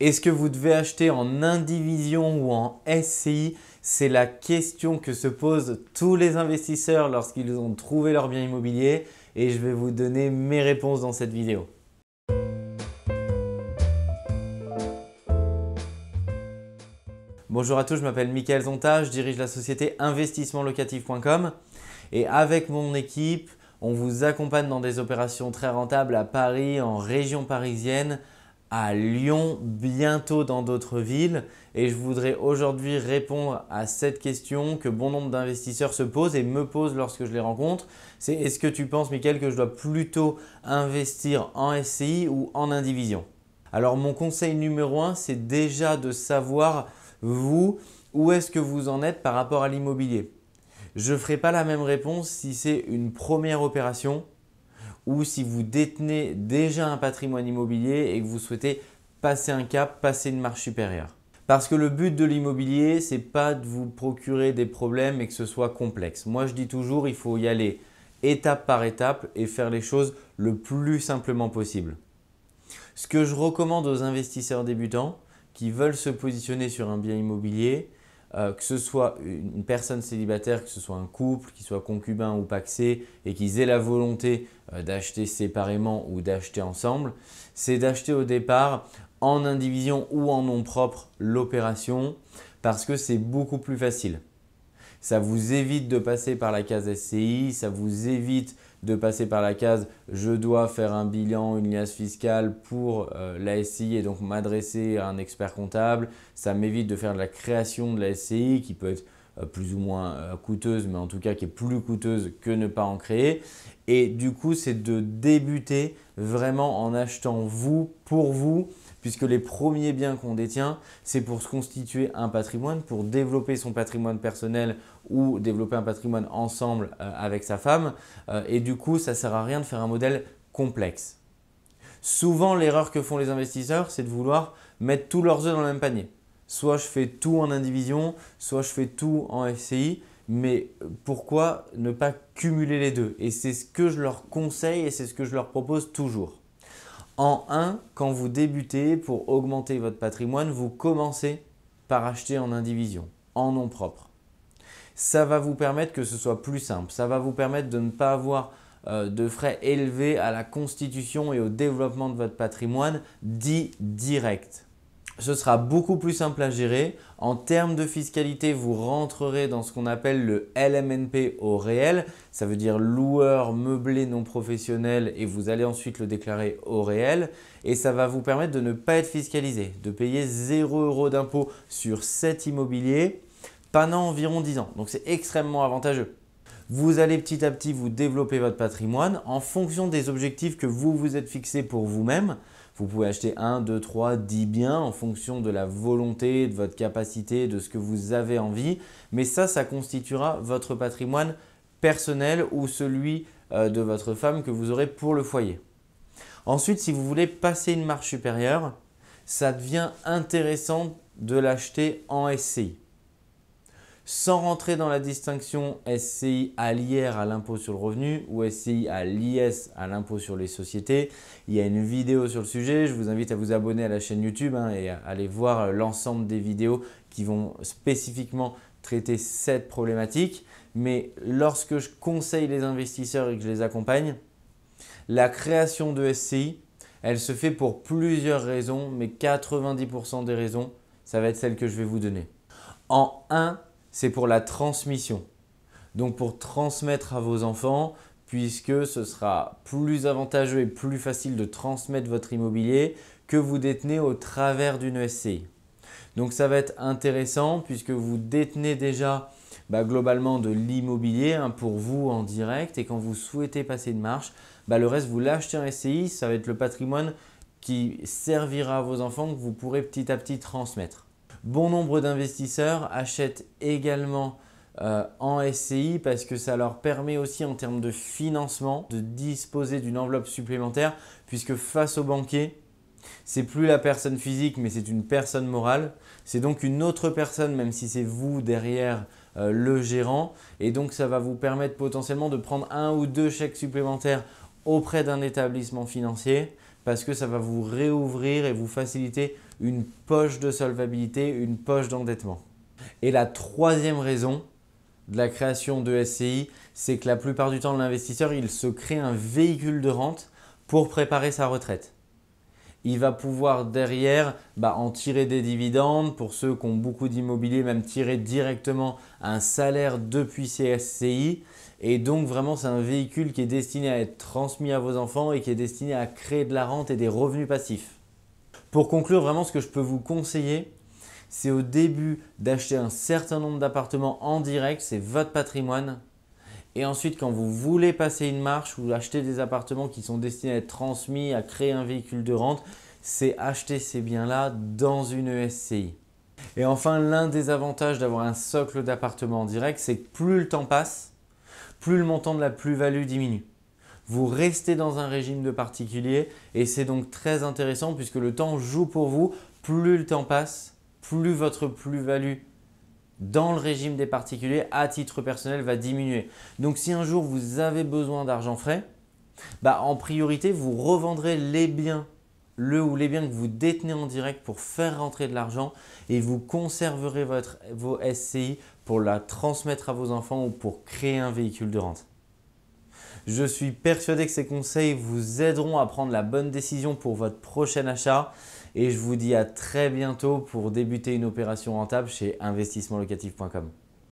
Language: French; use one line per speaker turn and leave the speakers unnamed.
Est-ce que vous devez acheter en indivision ou en SCI C'est la question que se posent tous les investisseurs lorsqu'ils ont trouvé leur bien immobilier et je vais vous donner mes réponses dans cette vidéo. Bonjour à tous, je m'appelle Michael Zonta, je dirige la société investissementlocatif.com et avec mon équipe, on vous accompagne dans des opérations très rentables à Paris, en région parisienne, à Lyon, bientôt dans d'autres villes. Et je voudrais aujourd'hui répondre à cette question que bon nombre d'investisseurs se posent et me posent lorsque je les rencontre. C'est est-ce que tu penses, Michael, que je dois plutôt investir en SCI ou en indivision Alors mon conseil numéro un, c'est déjà de savoir, vous, où est-ce que vous en êtes par rapport à l'immobilier. Je ne ferai pas la même réponse si c'est une première opération ou si vous détenez déjà un patrimoine immobilier et que vous souhaitez passer un cap, passer une marche supérieure. Parce que le but de l'immobilier, c'est pas de vous procurer des problèmes et que ce soit complexe. Moi, je dis toujours, il faut y aller étape par étape et faire les choses le plus simplement possible. Ce que je recommande aux investisseurs débutants qui veulent se positionner sur un bien immobilier, euh, que ce soit une personne célibataire, que ce soit un couple, qui soit concubin ou paxé, et qu'ils aient la volonté euh, d'acheter séparément ou d'acheter ensemble, c'est d'acheter au départ en indivision ou en nom propre l'opération, parce que c'est beaucoup plus facile. Ça vous évite de passer par la case SCI, ça vous évite de passer par la case je dois faire un bilan, une liasse fiscale pour euh, la SCI et donc m'adresser à un expert comptable. Ça m'évite de faire de la création de la SCI qui peut être euh, plus ou moins euh, coûteuse, mais en tout cas qui est plus coûteuse que ne pas en créer. Et du coup, c'est de débuter vraiment en achetant vous pour vous puisque les premiers biens qu'on détient, c'est pour se constituer un patrimoine, pour développer son patrimoine personnel ou développer un patrimoine ensemble euh, avec sa femme. Euh, et du coup, ça ne sert à rien de faire un modèle complexe. Souvent, l'erreur que font les investisseurs, c'est de vouloir mettre tous leurs œufs dans le même panier. Soit je fais tout en indivision, soit je fais tout en FCI mais pourquoi ne pas cumuler les deux Et c'est ce que je leur conseille et c'est ce que je leur propose toujours. En 1, quand vous débutez pour augmenter votre patrimoine, vous commencez par acheter en indivision, en nom propre. Ça va vous permettre que ce soit plus simple, ça va vous permettre de ne pas avoir euh, de frais élevés à la constitution et au développement de votre patrimoine dit direct ce sera beaucoup plus simple à gérer. En termes de fiscalité, vous rentrerez dans ce qu'on appelle le LMNP au réel. Ça veut dire loueur meublé non professionnel et vous allez ensuite le déclarer au réel. Et ça va vous permettre de ne pas être fiscalisé, de payer 0 euro d'impôt sur cet immobilier pendant environ 10 ans. Donc c'est extrêmement avantageux. Vous allez petit à petit vous développer votre patrimoine en fonction des objectifs que vous vous êtes fixés pour vous-même. Vous pouvez acheter 1, 2, 3, 10 biens en fonction de la volonté, de votre capacité, de ce que vous avez envie. Mais ça, ça constituera votre patrimoine personnel ou celui euh, de votre femme que vous aurez pour le foyer. Ensuite, si vous voulez passer une marche supérieure, ça devient intéressant de l'acheter en SCI sans rentrer dans la distinction SCI à l'IR à l'impôt sur le revenu ou SCI à l'IS à l'impôt sur les sociétés. Il y a une vidéo sur le sujet, je vous invite à vous abonner à la chaîne YouTube hein, et à aller voir euh, l'ensemble des vidéos qui vont spécifiquement traiter cette problématique. Mais lorsque je conseille les investisseurs et que je les accompagne, la création de SCI, elle se fait pour plusieurs raisons, mais 90% des raisons, ça va être celle que je vais vous donner. En 1, c'est pour la transmission. Donc pour transmettre à vos enfants, puisque ce sera plus avantageux et plus facile de transmettre votre immobilier que vous détenez au travers d'une SCI. Donc ça va être intéressant puisque vous détenez déjà bah, globalement de l'immobilier hein, pour vous en direct et quand vous souhaitez passer de marche, bah, le reste vous l'achetez en SCI, ça va être le patrimoine qui servira à vos enfants que vous pourrez petit à petit transmettre. Bon nombre d'investisseurs achètent également euh, en SCI parce que ça leur permet aussi en termes de financement de disposer d'une enveloppe supplémentaire puisque face au banquier, c'est plus la personne physique mais c'est une personne morale. C'est donc une autre personne même si c'est vous derrière euh, le gérant et donc ça va vous permettre potentiellement de prendre un ou deux chèques supplémentaires auprès d'un établissement financier parce que ça va vous réouvrir et vous faciliter une poche de solvabilité, une poche d'endettement. Et la troisième raison de la création de SCI, c'est que la plupart du temps, l'investisseur, il se crée un véhicule de rente pour préparer sa retraite il va pouvoir derrière bah, en tirer des dividendes. Pour ceux qui ont beaucoup d'immobilier, même tirer directement un salaire depuis CSCI. Et donc vraiment, c'est un véhicule qui est destiné à être transmis à vos enfants et qui est destiné à créer de la rente et des revenus passifs. Pour conclure, vraiment, ce que je peux vous conseiller, c'est au début d'acheter un certain nombre d'appartements en direct, c'est votre patrimoine. Et ensuite, quand vous voulez passer une marche ou acheter des appartements qui sont destinés à être transmis, à créer un véhicule de rente, c'est acheter ces biens-là dans une e SCI. Et enfin, l'un des avantages d'avoir un socle d'appartements en direct, c'est que plus le temps passe, plus le montant de la plus-value diminue. Vous restez dans un régime de particulier et c'est donc très intéressant puisque le temps joue pour vous. Plus le temps passe, plus votre plus-value dans le régime des particuliers à titre personnel va diminuer. Donc si un jour vous avez besoin d'argent frais, bah, en priorité vous revendrez les biens, le ou les biens que vous détenez en direct pour faire rentrer de l'argent et vous conserverez vos SCI pour la transmettre à vos enfants ou pour créer un véhicule de rente. Je suis persuadé que ces conseils vous aideront à prendre la bonne décision pour votre prochain achat et je vous dis à très bientôt pour débuter une opération rentable chez investissementlocatif.com.